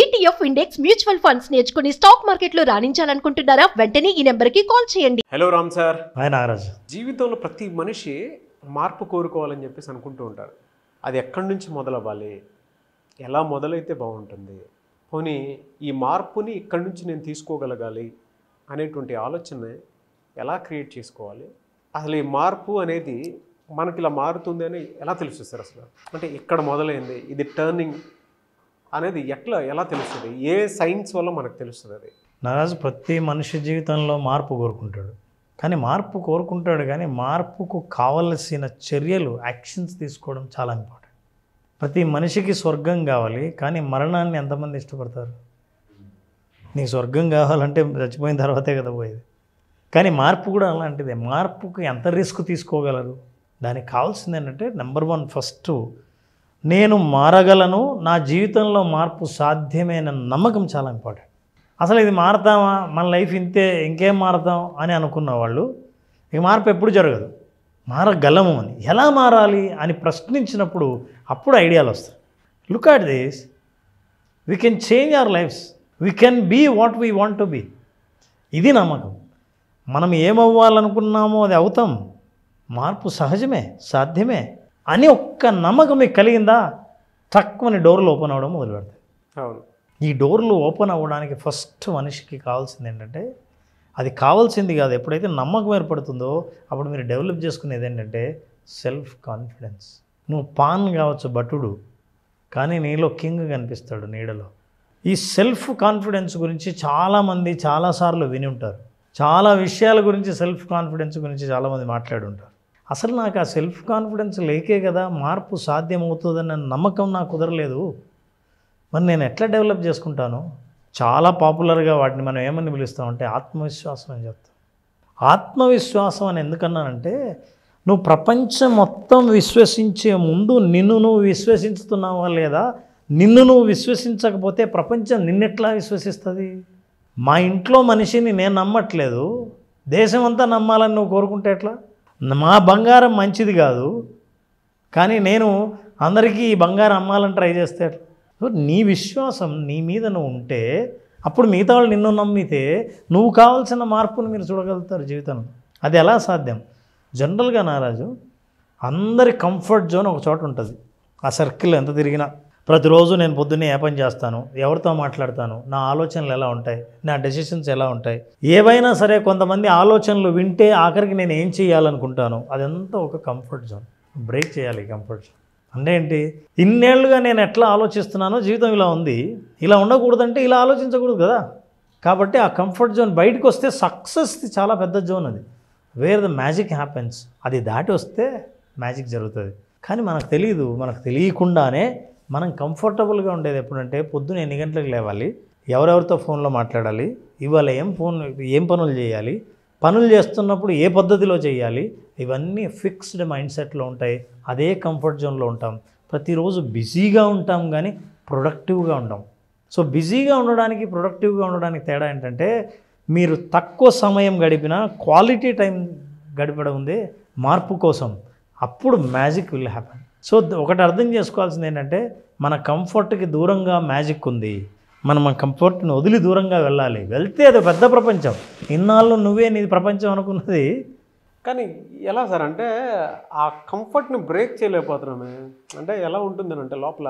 ETF index mutual funds నేర్చుకుని stock market లో రాణించాలనుకుంటున్నారా వెంటనే ఈ నెంబర్ కి కాల్ చేయండి hello Ram sir hi Nagaraj జీవితంలో ప్రతి మనిషి మార్పు కోరుకోవాలని చెప్పేసి అనుకుంటూ ఉంటారు అది ఎక్కడి నుంచి మొదలవ్వాలి ఎలా మొదలైతే బాగుంటుంది పోనీ ఈ మార్పుని ఇక్కడి నుంచి నేను తీసుకోగలగాలి అనేటువంటి ఆలోచన ఎలా క్రియేట్ చేసుకోవాలి అసలు ఈ మార్పు అనేది మనకి ఇలా మారుతుంది అని ఎలా తెలుస్తుంది సార్ అసలు అంటే ఇక్కడ మొదలైంది ఇది టర్నింగ్ అనేది ఎట్లా ఎలా తెలుస్తుంది ఏ సైన్స్ వల్ల మనకు తెలుస్తుంది అది నరాజు ప్రతి మనిషి జీవితంలో మార్పు కోరుకుంటాడు కానీ మార్పు కోరుకుంటాడు కానీ మార్పుకు కావలసిన చర్యలు యాక్షన్స్ తీసుకోవడం చాలా ఇంపార్టెంట్ ప్రతి మనిషికి స్వర్గం కావాలి కానీ మరణాన్ని ఎంతమంది ఇష్టపడతారు నీకు స్వర్గం కావాలంటే చచ్చిపోయిన తర్వాతే కదా పోయేది కానీ మార్పు కూడా అలాంటిదే మార్పుకు ఎంత రిస్క్ తీసుకోగలరు దానికి కావాల్సింది ఏంటంటే నెంబర్ వన్ ఫస్ట్ నేను మారగలను నా జీవితంలో మార్పు సాధ్యమైన నమ్మకం చాలా ఇంపార్టెంట్ అసలు ఇది మారతామా మన లైఫ్ ఇంతే ఇంకేం మారతాం అని అనుకున్న వాళ్ళు ఈ మార్పు ఎప్పుడు జరగదు మారగలము అని ఎలా మారాలి అని ప్రశ్నించినప్పుడు అప్పుడు ఐడియాలు వస్తాయి look at this we can change our lives we can be what we want to be ఇది నమ్మకం మనం ఏమవ్వాలనుకున్నామో అది అవుతాం మార్పు సహజమే సాధ్యమే అని ఒక్క నమ్మకం మీకు కలిగిందా తక్కువని డోర్లు ఓపెన్ అవ్వడం మొదలు పెడతాయి అవును ఈ డోర్లు ఓపెన్ అవ్వడానికి ఫస్ట్ మనిషికి కావాల్సింది ఏంటంటే అది కావాల్సింది కాదు ఎప్పుడైతే నమ్మకం ఏర్పడుతుందో అప్పుడు మీరు డెవలప్ చేసుకునేది ఏంటంటే సెల్ఫ్ కాన్ఫిడెన్స్ నువ్వు పాన్ కావచ్చు భటుడు కానీ నీలో కింగ్ కనిపిస్తాడు నీడలో ఈ సెల్ఫ్ కాన్ఫిడెన్స్ గురించి చాలామంది చాలాసార్లు విని ఉంటారు చాలా విషయాల గురించి సెల్ఫ్ కాన్ఫిడెన్స్ గురించి చాలామంది మాట్లాడుంటారు అసలు నాకు ఆ సెల్ఫ్ కాన్ఫిడెన్స్ లేకే కదా మార్పు సాధ్యమవుతుందన్న నమ్మకం నాకు కుదరలేదు మరి నేను ఎట్లా డెవలప్ చేసుకుంటాను చాలా పాపులర్గా వాటిని మనం ఏమని పిలుస్తామంటే ఆత్మవిశ్వాసం అని చెప్తాం ఆత్మవిశ్వాసం అని ఎందుకన్నానంటే నువ్వు ప్రపంచం మొత్తం విశ్వసించే ముందు నిన్ను నువ్వు విశ్వసిస్తున్నావా లేదా నిన్ను నువ్వు విశ్వసించకపోతే ప్రపంచం నిన్నెట్లా విశ్వసిస్తుంది మా ఇంట్లో మనిషిని నేను నమ్మట్లేదు దేశం అంతా నమ్మాలని నువ్వు కోరుకుంటే ఎట్లా మా బంగారం మంచిది కాదు కానీ నేను అందరికీ ఈ బంగారం అమ్మాలని ట్రై చేస్తాడు నీ విశ్వాసం నీ మీద నువ్వు ఉంటే అప్పుడు మిగతా వాళ్ళు నిన్ను నమ్మితే నువ్వు కావాల్సిన మార్పును మీరు చూడగలుగుతారు జీవితంలో అది ఎలా సాధ్యం జనరల్గా నారాజు అందరి కంఫర్ట్ జోన్ ఒక చోట ఉంటుంది ఆ సర్కిల్ ఎంత తిరిగినా ప్రతిరోజు నేను పొద్దున్నే ఏ పని చేస్తాను ఎవరితో మాట్లాడతాను నా ఆలోచనలు ఎలా ఉంటాయి నా డెసిషన్స్ ఎలా ఉంటాయి ఏవైనా సరే కొంతమంది ఆలోచనలు వింటే ఆఖరికి నేను ఏం చేయాలనుకుంటాను అదంతా ఒక కంఫర్ట్ జోన్ బ్రేక్ చేయాలి కంఫర్ట్ జోన్ అంటే ఏంటి ఇన్నేళ్లుగా నేను ఎట్లా ఆలోచిస్తున్నానో జీవితం ఇలా ఉంది ఇలా ఉండకూడదంటే ఇలా ఆలోచించకూడదు కదా కాబట్టి ఆ కంఫర్ట్ జోన్ బయటకు వస్తే సక్సెస్ చాలా పెద్ద జోన్ అది వేర్ ద మ్యాజిక్ హ్యాపెన్స్ అది దాటి వస్తే మ్యాజిక్ జరుగుతుంది కానీ మనకు తెలియదు మనకు తెలియకుండానే మనం కంఫర్టబుల్గా ఉండేది ఎప్పుడంటే పొద్దున ఎన్ని గంటలకు లేవాలి ఎవరెవరితో ఫోన్లో మాట్లాడాలి ఇవాళ ఏం ఫోన్ ఏం పనులు చేయాలి పనులు చేస్తున్నప్పుడు ఏ పద్ధతిలో చేయాలి ఇవన్నీ ఫిక్స్డ్ మైండ్ సెట్లో ఉంటాయి అదే కంఫర్ట్ జోన్లో ఉంటాం ప్రతిరోజు బిజీగా ఉంటాం కానీ ప్రొడక్టివ్గా ఉండం సో బిజీగా ఉండడానికి ప్రొడక్టివ్గా ఉండడానికి తేడా ఏంటంటే మీరు తక్కువ సమయం గడిపిన క్వాలిటీ టైం గడపడం ఉంది మార్పు కోసం అప్పుడు మ్యాజిక్ విల్ హ్యాపన్ సో ఒకటి అర్థం చేసుకోవాల్సింది ఏంటంటే మన కంఫర్ట్కి దూరంగా మ్యాజిక్ ఉంది మనం మన కంఫర్ట్ని వదిలి దూరంగా వెళ్ళాలి వెళ్తే అది పెద్ద ప్రపంచం ఇన్నాళ్ళు నువ్వే నీ ప్రపంచం అనుకున్నది కానీ ఎలా సార్ అంటే ఆ కంఫర్ట్ని బ్రేక్ చేయలేకపోతున్నామే అంటే ఎలా అని అంటే లోపల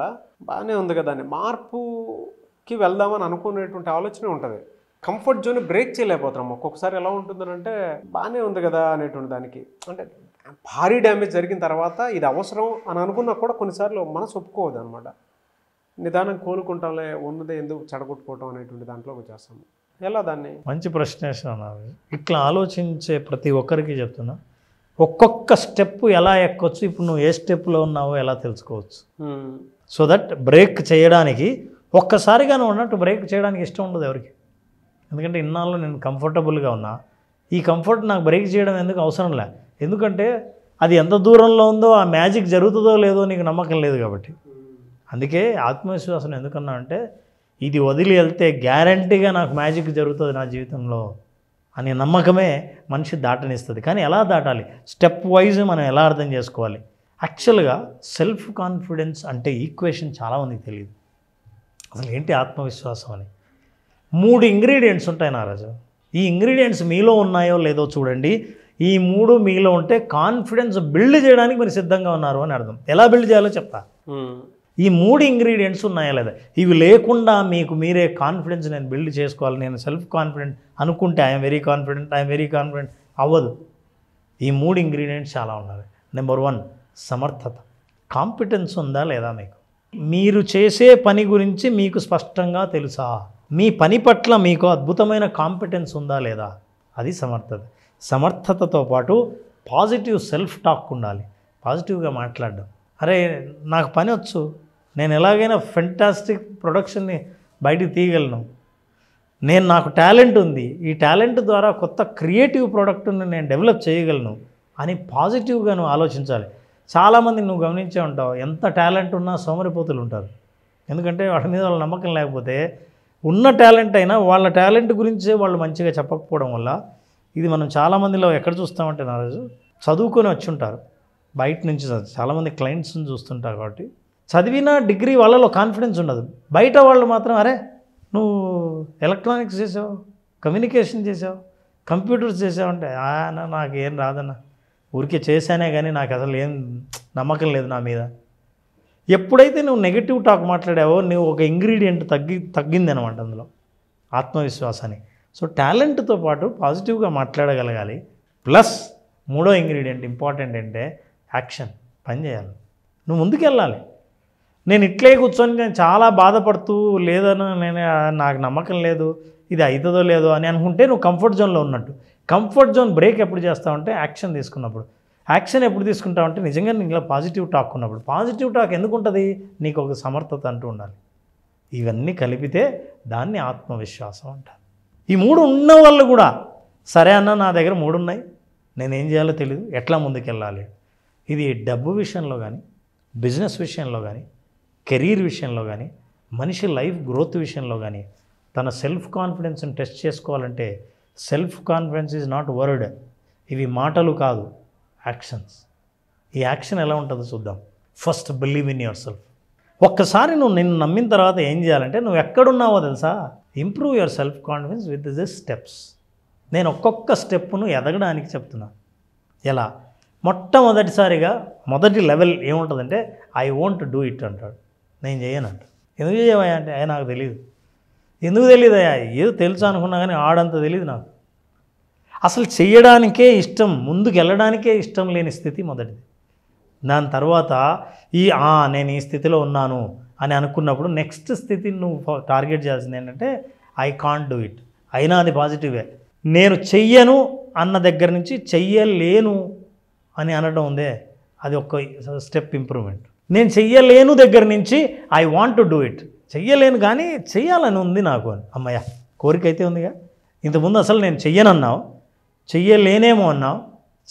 బాగానే ఉంది కదా అని మార్పుకి వెళ్దామని అనుకునేటువంటి ఆలోచన ఉంటుంది కంఫర్ట్ జోన్ బ్రేక్ చేయలేకపోతున్నాం ఒక్కొక్కసారి ఎలా ఉంటుందని అంటే బాగానే ఉంది కదా అనేటువంటి దానికి అంటే భారీ డ్యామేజ్ జరిగిన తర్వాత ఇది అవసరం అని అనుకున్నా కూడా కొన్నిసార్లు మనసు ఒప్పుకోవద్దు అనమాట నిదానం కోలుకుంటాంలే ఉన్నదే ఎందుకు చెడగొట్టుకోవటం అనేటువంటి దాంట్లో వచ్చేస్తాము ఎలా దాన్ని మంచి ప్రశ్న ఇట్లా ఆలోచించే ప్రతి ఒక్కరికి చెప్తున్నా ఒక్కొక్క స్టెప్ ఎలా ఎక్కొచ్చు ఇప్పుడు నువ్వు ఏ స్టెప్లో ఉన్నావో ఎలా తెలుసుకోవచ్చు సో దట్ బ్రేక్ చేయడానికి ఒక్కసారిగానే ఉన్నట్టు బ్రేక్ చేయడానికి ఇష్టం ఉండదు ఎవరికి ఎందుకంటే ఇన్నాళ్ళు నేను కంఫర్టబుల్గా ఉన్నా ఈ కంఫర్ట్ నాకు బ్రేక్ చేయడం ఎందుకు అవసరం లేదు ఎందుకంటే అది ఎంత దూరంలో ఉందో ఆ మ్యాజిక్ జరుగుతుందో లేదో నీకు నమ్మకం లేదు కాబట్టి అందుకే ఆత్మవిశ్వాసం ఎందుకన్నా అంటే ఇది వదిలి వెళ్తే గ్యారంటీగా నాకు మ్యాజిక్ జరుగుతుంది నా జీవితంలో అనే నమ్మకమే మనిషి దాటనిస్తుంది కానీ ఎలా దాటాలి స్టెప్ వైజ్ మనం ఎలా అర్థం చేసుకోవాలి యాక్చువల్గా సెల్ఫ్ కాన్ఫిడెన్స్ అంటే ఈక్వేషన్ చాలామంది తెలియదు అసలు ఏంటి ఆత్మవిశ్వాసం అని మూడు ఇంగ్రీడియంట్స్ ఉంటాయి నారాజు ఈ ఇంగ్రీడియంట్స్ మీలో ఉన్నాయో లేదో చూడండి ఈ మూడు మీలో ఉంటే కాన్ఫిడెన్స్ బిల్డ్ చేయడానికి మీరు సిద్ధంగా ఉన్నారు అని అర్థం ఎలా బిల్డ్ చేయాలో చెప్తా ఈ మూడు ఇంగ్రీడియంట్స్ ఉన్నాయా లేదా ఇవి లేకుండా మీకు మీరే కాన్ఫిడెన్స్ నేను బిల్డ్ చేసుకోవాలి నేను సెల్ఫ్ కాన్ఫిడెంట్ అనుకుంటే I'm very confident I'm very confident అవ్వదు ఈ మూడు ఇంగ్రీడియంట్స్ చాలా ఉండాలి నెంబర్ వన్ సమర్థత కాంపిటెన్స్ ఉందా లేదా మీకు మీరు చేసే పని గురించి మీకు స్పష్టంగా తెలుసా మీ పని పట్ల మీకు అద్భుతమైన కాంపిటెన్స్ ఉందా లేదా అది సమర్థత సమర్థతతో పాటు పాజిటివ్ సెల్ఫ్ టాక్ ఉండాలి పాజిటివ్గా మాట్లాడడం అరే నాకు పని వచ్చు నేను ఎలాగైనా ఫెంటాస్టిక్ ప్రొడక్షన్ని బయటకు తీయగలను నేను నాకు టాలెంట్ ఉంది ఈ టాలెంట్ ద్వారా కొత్త క్రియేటివ్ ప్రోడక్ట్ని నేను డెవలప్ చేయగలను అని పాజిటివ్గా నువ్వు ఆలోచించాలి చాలామంది నువ్వు గమనించే ఉంటావు ఎంత టాలెంట్ ఉన్నా సోమరిపోతులు ఉంటారు ఎందుకంటే వాటి మీద వాళ్ళ నమ్మకం లేకపోతే ఉన్న టాలెంట్ అయినా వాళ్ళ టాలెంట్ గురించే వాళ్ళు మంచిగా చెప్పకపోవడం వల్ల ఇది మనం చాలామందిలో ఎక్కడ చూస్తామంటే నారాజు చదువుకొని వచ్చి ఉంటారు బయట నుంచి చాలామంది క్లయింట్స్ని చూస్తుంటారు కాబట్టి చదివిన డిగ్రీ వాళ్ళలో కాన్ఫిడెన్స్ ఉండదు బయట వాళ్ళు మాత్రం అరే నువ్వు ఎలక్ట్రానిక్స్ చేసావు కమ్యూనికేషన్ చేసావు కంప్యూటర్స్ చేసావు అంటే నాకు ఏం రాదన్న ఊరికే చేశానే కానీ నాకు అసలు ఏం నమ్మకం లేదు నా మీద ఎప్పుడైతే నువ్వు నెగిటివ్ టాక్ మాట్లాడావో నువ్వు ఒక ఇంగ్రీడియంట్ తగ్గి తగ్గింది అనమాట అందులో ఆత్మవిశ్వాసానికి సో టాలెంట్తో పాటు పాజిటివ్గా మాట్లాడగలగాలి ప్లస్ మూడో ఇంగ్రీడియంట్ ఇంపార్టెంట్ అంటే యాక్షన్ పని చేయాలి నువ్వు ముందుకెళ్ళాలి నేను ఇట్లే కూర్చొని నేను చాలా బాధపడుతూ లేదని నేను నాకు నమ్మకం లేదు ఇది అవుతుందో లేదో అని అనుకుంటే నువ్వు కంఫర్ట్ జోన్లో ఉన్నట్టు కంఫర్ట్ జోన్ బ్రేక్ ఎప్పుడు చేస్తావంటే యాక్షన్ తీసుకున్నప్పుడు యాక్షన్ ఎప్పుడు తీసుకుంటావంటే నిజంగా ఇలా పాజిటివ్ టాక్ ఉన్నప్పుడు పాజిటివ్ టాక్ ఎందుకు ఉంటుంది నీకు ఒక సమర్థత అంటూ ఉండాలి ఇవన్నీ కలిపితే దాన్ని ఆత్మవిశ్వాసం అంటారు ఈ మూడు ఉన్న వాళ్ళు కూడా సరే అన్న నా దగ్గర మూడు ఉన్నాయి నేనేం చేయాలో తెలియదు ఎట్లా ముందుకెళ్ళాలి ఇది డబ్బు విషయంలో కానీ బిజినెస్ విషయంలో కానీ కెరీర్ విషయంలో కానీ మనిషి లైఫ్ గ్రోత్ విషయంలో కానీ తన సెల్ఫ్ కాన్ఫిడెన్స్ని టెస్ట్ చేసుకోవాలంటే self confidence is not word ఇవి మాటలు కాదు యాక్షన్స్ ఈ యాక్షన్ ఎలా ఉంటుందో చూద్దాం first believe in yourself ఒక్కసారి నువ్వు నిన్ను నమ్మిన తర్వాత ఏం చేయాలంటే నువ్వు ఎక్కడున్నావో తెలుసా improve yourself confidence with the steps నేను ఒక్కొక్క స్టెప్ను ఎదగడానికి చెప్తున్నాను ఎలా మొట్టమొదటిసారిగా మొదటి లెవెల్ ఏముంటుందంటే ఐ వాంట్ డూ ఇట్ అంటాడు నేను చేయను అంట ఎందుకు చేయవయ్యా అంటే అయ్యా నాకు తెలియదు ఎందుకు తెలియదు అయ్యా ఏదో తెలుసు అనుకున్నా కానీ ఆడంత తెలియదు నాకు అసలు చేయడానికే ఇష్టం ముందుకు వెళ్ళడానికే ఇష్టం లేని స్థితి మొదటిది దాని తర్వాత ఈ నేను ఈ స్థితిలో ఉన్నాను అని అనుకున్నప్పుడు నెక్స్ట్ స్థితిని నువ్వు టార్గెట్ చేయాల్సింది ఏంటంటే ఐ కాంట్ డూ ఇట్ అయినా అది పాజిటివే నేను చెయ్యను అన్న దగ్గర నుంచి చెయ్యలేను అని అనడం ఉందే అది ఒక స్టెప్ ఇంప్రూవ్మెంట్ నేను చెయ్యలేను దగ్గర నుంచి I want to do it చెయ్యలేను కానీ చెయ్యాలని ఉంది నాకు అని అమ్మయ్య కోరిక అయితే ఉందిగా ఇంతకుముందు అసలు నేను చెయ్యనన్నావు చెయ్యలేనేమో అన్నావు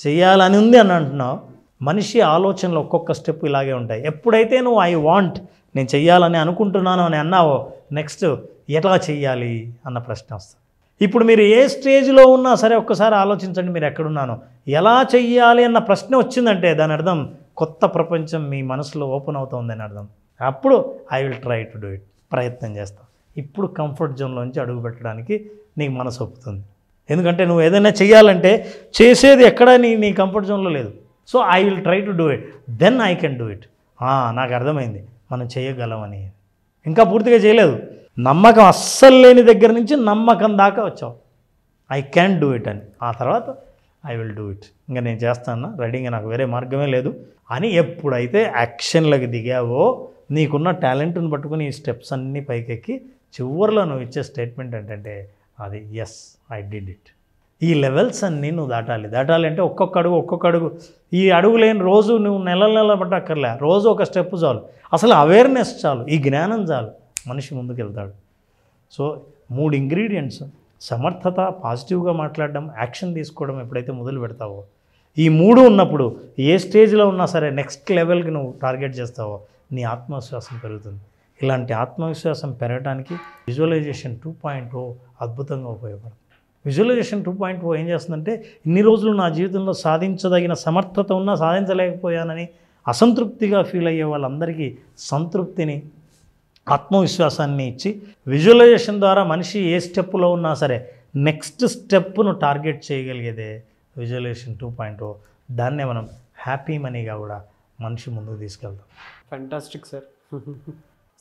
చెయ్యాలని ఉంది అని అంటున్నావు మనిషి ఆలోచనలు ఒక్కొక్క స్టెప్ ఇలాగే ఉంటాయి ఎప్పుడైతే నువ్వు ఐ వాంట్ నేను చెయ్యాలని అనుకుంటున్నాను అని అన్నావో నెక్స్ట్ ఎట్లా చెయ్యాలి అన్న ప్రశ్న వస్తుంది ఇప్పుడు మీరు ఏ స్టేజ్లో ఉన్నా సరే ఒక్కసారి ఆలోచించండి మీరు ఎక్కడున్నాను ఎలా చెయ్యాలి అన్న ప్రశ్న వచ్చిందంటే దాని అర్థం కొత్త ప్రపంచం మీ మనసులో ఓపెన్ అని అర్థం అప్పుడు I will try to do it ప్రయత్నం చేస్తాం ఇప్పుడు కంఫర్ట్ జోన్లోంచి అడుగు పెట్టడానికి నీకు మనసు ఒప్పుతుంది ఎందుకంటే నువ్వు ఏదైనా చేయాలంటే చేసేది ఎక్కడా నీ నీ కంఫర్ట్ జోన్లో లేదు so I will try to do it then I can do it నాకు అర్థమైంది మనం చేయగలమని ఇంకా పూర్తిగా చేయలేదు నమ్మకం అస్సలు లేని దగ్గర నుంచి నమ్మకం దాకా వచ్చావు ఐ క్యాన్ డూ ఇట్ అని ఆ తర్వాత ఐ విల్ డూ ఇట్ ఇంకా నేను చేస్తాను రైడింగ్ నాకు వేరే మార్గమే లేదు అని ఎప్పుడైతే యాక్షన్లకు దిగావో నీకున్న టాలెంట్ను పట్టుకుని ఈ స్టెప్స్ అన్నీ పైకెక్కి చివరిలో నువ్వు ఇచ్చే స్టేట్మెంట్ ఏంటంటే అది ఎస్ ఐ డిడ్ ఇట్ ఈ లెవెల్స్ అన్నీ నువ్వు దాటాలి దాటాలి అంటే ఒక్కొక్క అడుగు ఒక్కొక్క అడుగు ఈ అడుగు లేని రోజు నువ్వు నెల నెల పట్టక్కర్లే రోజు ఒక స్టెప్ చాలు అసలు అవేర్నెస్ చాలు ఈ జ్ఞానం చాలు మనిషి ముందుకు వెళ్తాడు సో మూడు ఇంగ్రీడియంట్స్ సమర్థత పాజిటివ్గా మాట్లాడడం యాక్షన్ తీసుకోవడం ఎప్పుడైతే మొదలు పెడతావో ఈ మూడు ఉన్నప్పుడు ఏ స్టేజ్లో ఉన్నా సరే నెక్స్ట్ లెవెల్కి నువ్వు టార్గెట్ చేస్తావో నీ ఆత్మవిశ్వాసం పెరుగుతుంది ఇలాంటి ఆత్మవిశ్వాసం పెరగడానికి విజువలైజేషన్ టూ పాయింట్ అద్భుతంగా ఉపయోగపడుతుంది విజువలైజేషన్ టూ పాయింట్ ఓ ఏం చేస్తుందంటే ఇన్ని రోజులు నా జీవితంలో సాధించదగిన సమర్థత ఉన్నా సాధించలేకపోయానని అసంతృప్తిగా ఫీల్ అయ్యే వాళ్ళందరికీ సంతృప్తిని ఆత్మవిశ్వాసాన్ని ఇచ్చి విజువలైజేషన్ ద్వారా మనిషి ఏ స్టెప్లో ఉన్నా సరే నెక్స్ట్ స్టెప్ను టార్గెట్ చేయగలిగేదే విజువలైజేషన్ టూ పాయింట్ ఓ దాన్నే మనం హ్యాపీ మనీగా కూడా మనిషి ముందుకు తీసుకెళ్తాం ఫ్యాంటాస్టిక్ సార్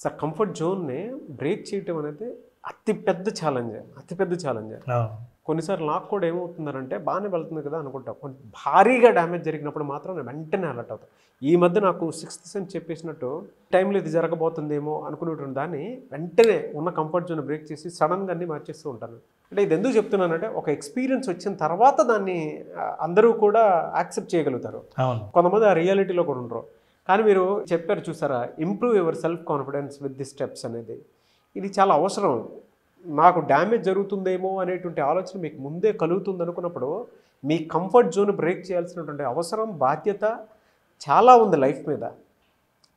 సార్ కంఫర్ట్ జోన్ని బ్రేక్ చేయటం అనేది అతిపెద్ద ఛాలెంజ్ అతిపెద్ద ఛాలెంజ్ కొన్నిసార్లు నాకు కూడా ఏమవుతుందనంటే బాగానే వెళ్తుంది కదా అనుకుంటా కొంచెం భారీగా డ్యామేజ్ జరిగినప్పుడు మాత్రం నేను వెంటనే అలర్ట్ అవుతాను ఈ మధ్య నాకు సిక్స్త్ సెన్స్ చెప్పేసినట్టు టైంలో ఇది జరగబోతుందేమో అనుకునేటువంటి దాన్ని వెంటనే ఉన్న కంఫర్ట్ జోన్ బ్రేక్ చేసి సడన్గా అన్ని మార్చేస్తూ ఉంటాను అంటే ఇది ఎందుకు చెప్తున్నానంటే ఒక ఎక్స్పీరియన్స్ వచ్చిన తర్వాత దాన్ని అందరూ కూడా యాక్సెప్ట్ చేయగలుగుతారు కొంతమంది ఆ రియాలిటీలో కూడా ఉండరు కానీ మీరు చెప్పారు చూసారా improve yourself confidence with the steps అనేది ఇది చాలా అవసరం నాకు డ్యామేజ్ జరుగుతుందేమో అనేటువంటి ఆలోచన మీకు ముందే కలుగుతుంది అనుకున్నప్పుడు మీ కంఫర్ట్ జోన్ బ్రేక్ చేయాల్సినటువంటి అవసరం బాధ్యత చాలా ఉంది లైఫ్ మీద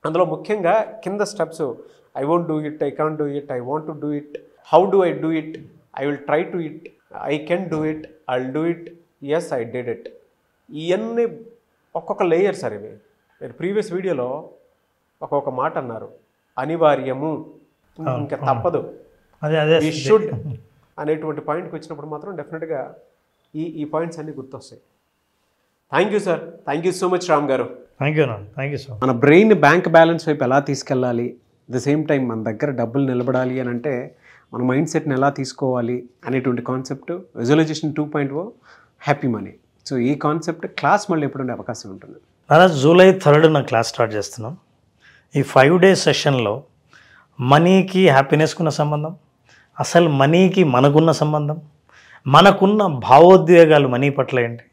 అందులో ముఖ్యంగా కింద steps I won't do it I can do it I want to do it how do I do it I will try to it I can do it I do it yes I did it ఇవన్నీ ఒక్కొక్క layer sir ఇవి మీరు previous వీడియోలో ఒక్కొక్క మాట అన్నారు అనివార్యము ఇంకా తప్పదు అదే అదే షుడ్ అనేటువంటి పాయింట్కి వచ్చినప్పుడు మాత్రం డెఫినెట్గా ఈ ఈ పాయింట్స్ అన్నీ గుర్తొస్తాయి thank you sir thank you so much Ram గారు thank you thank you sir మన బ్రెయిన్ బ్యాంక్ బ్యాలెన్స్ వైపు ఎలా తీసుకెళ్ళాలి ద సేమ్ టైం మన దగ్గర డబ్బులు నిలబడాలి అని అంటే మన మైండ్ సెట్ని ఎలా తీసుకోవాలి అనేటువంటి concept visualisation two point O happy money so ఈ కాన్సెప్ట్ క్లాస్ మళ్ళీ ఉండే అవకాశం ఉంటుంది అలా జూలై థర్డ్ నా క్లాస్ స్టార్ట్ చేస్తున్నాం ఈ ఫైవ్ డే సెషన్లో మనీకి హ్యాపీనెస్కున్న సంబంధం అసలు మనీకి మనకున్న సంబంధం మనకున్న భావోద్వేగాలు మనీ పట్ల ఏంటి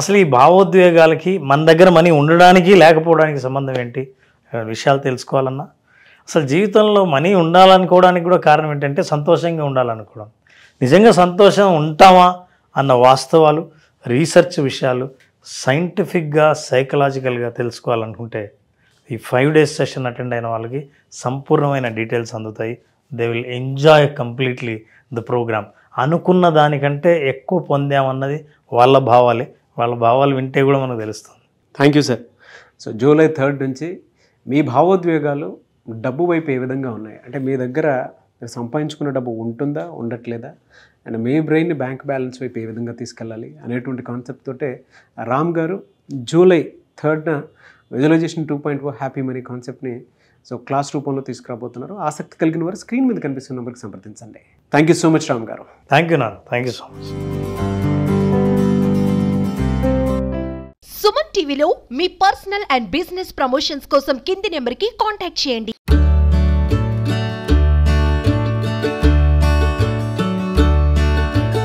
అసలు ఈ భావోద్వేగాలకి మన దగ్గర మనీ ఉండడానికి లేకపోవడానికి సంబంధం ఏంటి విషయాలు తెలుసుకోవాలన్నా అసలు జీవితంలో మనీ ఉండాలనుకోవడానికి కూడా కారణం ఏంటంటే సంతోషంగా ఉండాలనుకోవడం నిజంగా సంతోషం ఉంటామా అన్న వాస్తవాలు రీసెర్చ్ విషయాలు సైంటిఫిక్గా సైకలాజికల్గా తెలుసుకోవాలనుకుంటే ఈ ఫైవ్ డేస్ సెషన్ అటెండ్ అయిన వాళ్ళకి సంపూర్ణమైన డీటెయిల్స్ అందుతాయి they will enjoy completely the programme అనుకున్న దానికంటే ఎక్కువ పొందామన్నది వాళ్ళ భావాలే వాళ్ళ భావాలు వింటే కూడా మనకు తెలుస్తుంది thank you sir so July third నుంచి మీ భావోద్వేగాలు డబ్బు వైపు ఏ విధంగా ఉన్నాయి అంటే మీ దగ్గర మీరు సంపాదించుకున్న డబ్బు ఉంటుందా ఉండట్లేదా అండ్ మీ బ్రెయిన్ బ్యాంక్ బ్యాలెన్స్ వైపు ఏ విధంగా తీసుకెళ్ళాలి అనేటువంటి కాన్సెప్ట్ తోటే రామ్ గారు జూలై థర్డ్న visualisation two point O happy money కాన్సెప్ట్ని సో క్లాస్ రూపంలో తీసుకురాబోతున్నారు ఆసక్తి కలిగిన వారు స్క్రీన్ మీద కనిపిస్తున్న నెంబర్కి సంప్రదించండి thank you so much Ram గారు థ్యాంక్ యూ నాన్న thank you so much Suman టీవీలో మీ పర్సనల్ అండ్ బిజినెస్ ప్రమోషన్స్ కోసం కింది నెంబర్కి కాంటాక్ట్ చేయండి